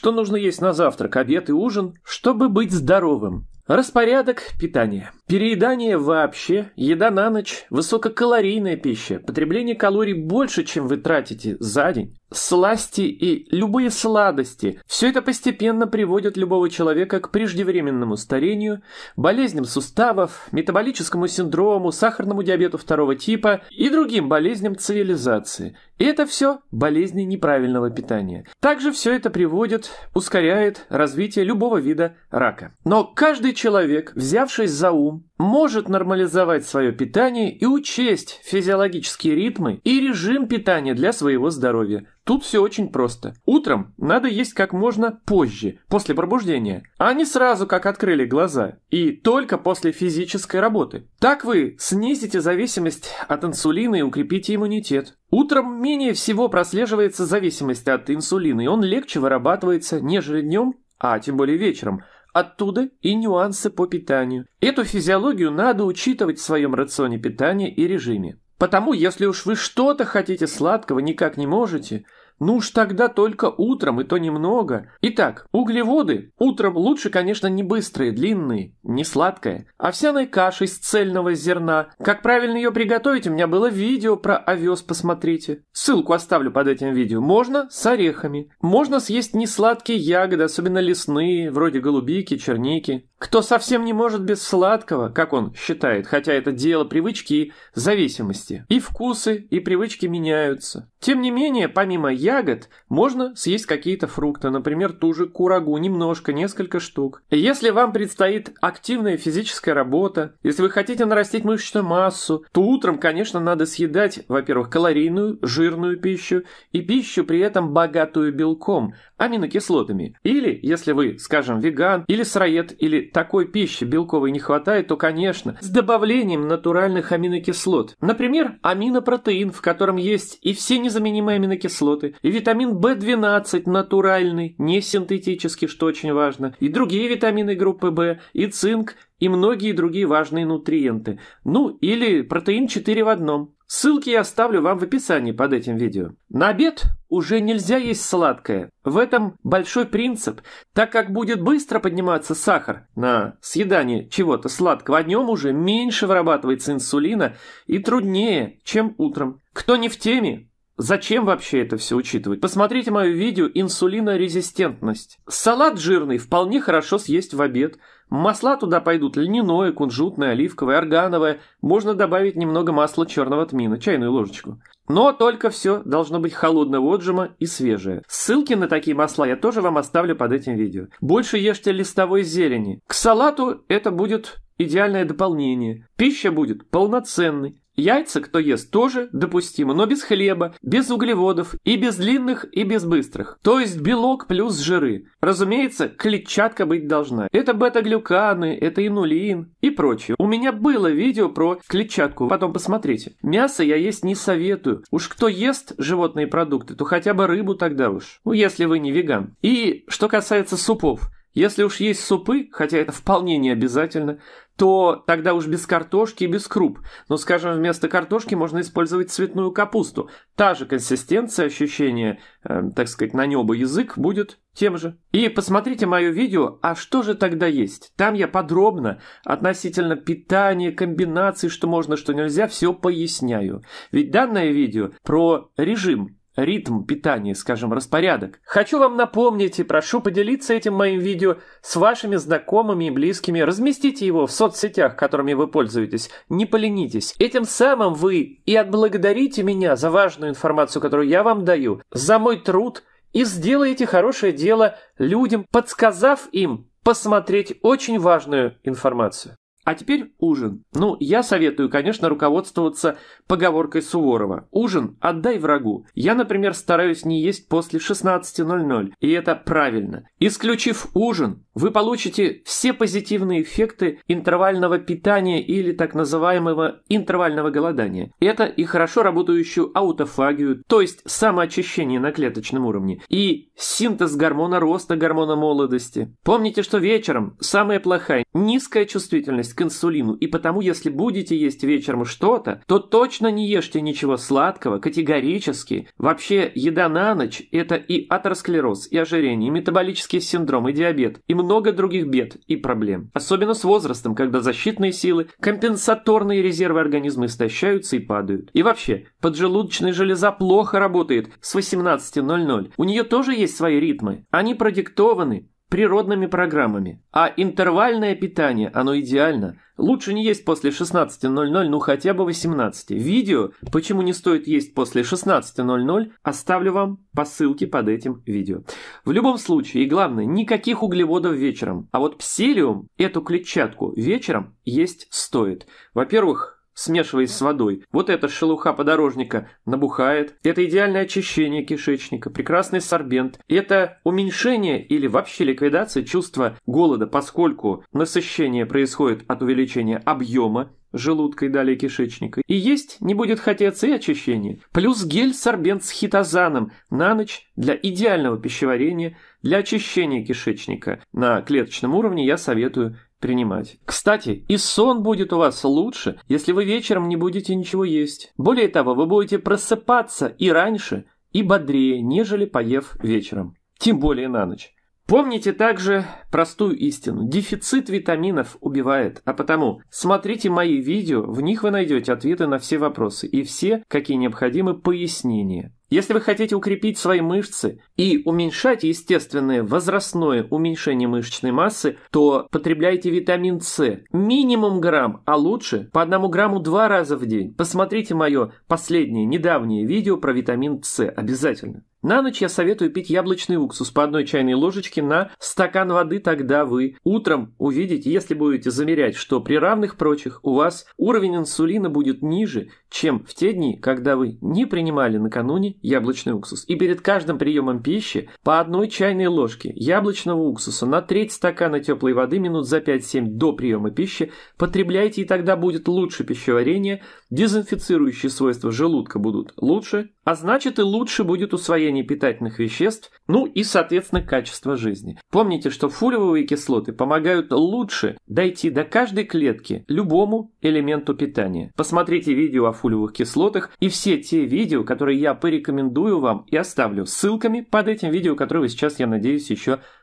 что нужно есть на завтрак, обед и ужин, чтобы быть здоровым. Распорядок питания. Переедание вообще, еда на ночь, высококалорийная пища, потребление калорий больше, чем вы тратите за день, сласти и любые сладости – все это постепенно приводит любого человека к преждевременному старению, болезням суставов, метаболическому синдрому, сахарному диабету второго типа и другим болезням цивилизации. И это все болезни неправильного питания. Также все это приводит, ускоряет развитие любого вида рака. Но каждый человек, взявшись за ум, может нормализовать свое питание и учесть физиологические ритмы и режим питания для своего здоровья. Тут все очень просто. Утром надо есть как можно позже, после пробуждения, а не сразу, как открыли глаза, и только после физической работы. Так вы снизите зависимость от инсулина и укрепите иммунитет. Утром менее всего прослеживается зависимость от инсулина, и он легче вырабатывается, нежели днем, а тем более вечером – Оттуда и нюансы по питанию. Эту физиологию надо учитывать в своем рационе питания и режиме. Потому, если уж вы что-то хотите сладкого, никак не можете, ну уж тогда только утром, и то немного. Итак, углеводы. Утром лучше, конечно, не быстрые, длинные, не сладкое. овсяная каша из цельного зерна. Как правильно ее приготовить, у меня было видео про овес, посмотрите. Ссылку оставлю под этим видео. Можно с орехами. Можно съесть несладкие ягоды, особенно лесные, вроде голубики, черники. Кто совсем не может без сладкого, как он считает, хотя это дело привычки и зависимости. И вкусы, и привычки меняются. Тем не менее, помимо ягод, ягод можно съесть какие-то фрукты, например, ту же курагу, немножко, несколько штук. Если вам предстоит активная физическая работа, если вы хотите нарастить мышечную массу, то утром, конечно, надо съедать, во-первых, калорийную, жирную пищу и пищу при этом богатую белком, аминокислотами. Или, если вы, скажем, веган или сыроед, или такой пищи белковой не хватает, то, конечно, с добавлением натуральных аминокислот. Например, аминопротеин, в котором есть и все незаменимые аминокислоты, и витамин В12 натуральный, не синтетический, что очень важно, и другие витамины группы В, и цинк, и многие другие важные нутриенты. Ну, или протеин 4 в одном. Ссылки я оставлю вам в описании под этим видео. На обед уже нельзя есть сладкое. В этом большой принцип, так как будет быстро подниматься сахар на съедание чего-то сладкого а днем уже меньше вырабатывается инсулина и труднее, чем утром. Кто не в теме, Зачем вообще это все учитывать? Посмотрите мое видео «Инсулинорезистентность». Салат жирный вполне хорошо съесть в обед. Масла туда пойдут льняное, кунжутное, оливковое, органовое. Можно добавить немного масла черного тмина, чайную ложечку. Но только все должно быть холодного отжима и свежее. Ссылки на такие масла я тоже вам оставлю под этим видео. Больше ешьте листовой зелени. К салату это будет идеальное дополнение. Пища будет полноценной, Яйца, кто ест, тоже допустимо, но без хлеба, без углеводов, и без длинных, и без быстрых. То есть белок плюс жиры. Разумеется, клетчатка быть должна. Это бета-глюканы, это инулин и прочее. У меня было видео про клетчатку, потом посмотрите. Мясо я есть не советую. Уж кто ест животные продукты, то хотя бы рыбу тогда уж. Ну, если вы не веган. И что касается супов – если уж есть супы, хотя это вполне не обязательно, то тогда уж без картошки и без круп. Но, скажем, вместо картошки можно использовать цветную капусту. Та же консистенция, ощущение, э, так сказать, на небо язык будет тем же. И посмотрите мое видео «А что же тогда есть?». Там я подробно относительно питания, комбинаций, что можно, что нельзя, все поясняю. Ведь данное видео про режим ритм питания, скажем, распорядок. Хочу вам напомнить и прошу поделиться этим моим видео с вашими знакомыми и близкими. Разместите его в соцсетях, которыми вы пользуетесь. Не поленитесь. Этим самым вы и отблагодарите меня за важную информацию, которую я вам даю, за мой труд и сделаете хорошее дело людям, подсказав им посмотреть очень важную информацию. А теперь ужин. Ну, я советую, конечно, руководствоваться поговоркой Суворова. Ужин отдай врагу. Я, например, стараюсь не есть после 16.00, и это правильно. Исключив ужин, вы получите все позитивные эффекты интервального питания или так называемого интервального голодания. Это и хорошо работающую аутофагию, то есть самоочищение на клеточном уровне, и синтез гормона роста, гормона молодости. Помните, что вечером самая плохая низкая чувствительность к инсулину, и потому если будете есть вечером что-то, то точно не ешьте ничего сладкого, категорически. Вообще, еда на ночь – это и атеросклероз, и ожирение, и метаболический синдром, и диабет, и много много других бед и проблем. Особенно с возрастом, когда защитные силы, компенсаторные резервы организма истощаются и падают. И вообще, поджелудочная железа плохо работает с 18.00. У нее тоже есть свои ритмы. Они продиктованы природными программами. А интервальное питание, оно идеально. Лучше не есть после 16.00, ну хотя бы 18. Видео, почему не стоит есть после 16.00, оставлю вам по ссылке под этим видео. В любом случае, и главное, никаких углеводов вечером. А вот псилиум, эту клетчатку, вечером есть стоит. Во-первых, смешиваясь с водой. Вот эта шелуха подорожника набухает. Это идеальное очищение кишечника, прекрасный сорбент. Это уменьшение или вообще ликвидация чувства голода, поскольку насыщение происходит от увеличения объема желудка и далее кишечника. И есть не будет хотеться и очищение. Плюс гель-сорбент с хитозаном на ночь для идеального пищеварения, для очищения кишечника. На клеточном уровне я советую принимать. Кстати, и сон будет у вас лучше, если вы вечером не будете ничего есть. Более того, вы будете просыпаться и раньше, и бодрее, нежели поев вечером. Тем более на ночь. Помните также простую истину. Дефицит витаминов убивает, а потому смотрите мои видео, в них вы найдете ответы на все вопросы и все, какие необходимы пояснения. Если вы хотите укрепить свои мышцы и уменьшать естественное возрастное уменьшение мышечной массы, то потребляйте витамин С минимум грамм, а лучше по одному грамму два раза в день. Посмотрите мое последнее недавнее видео про витамин С обязательно. На ночь я советую пить яблочный уксус по одной чайной ложечке на стакан воды, тогда вы утром увидите, если будете замерять, что при равных прочих у вас уровень инсулина будет ниже, чем в те дни, когда вы не принимали накануне яблочный уксус. И перед каждым приемом пищи по одной чайной ложке яблочного уксуса на треть стакана теплой воды минут за 5-7 до приема пищи потребляйте, и тогда будет лучше пищеварение – дезинфицирующие свойства желудка будут лучше, а значит и лучше будет усвоение питательных веществ, ну и, соответственно, качество жизни. Помните, что фулиевые кислоты помогают лучше дойти до каждой клетки любому элементу питания. Посмотрите видео о фулиевых кислотах и все те видео, которые я порекомендую вам и оставлю ссылками под этим видео, которые вы сейчас, я надеюсь, еще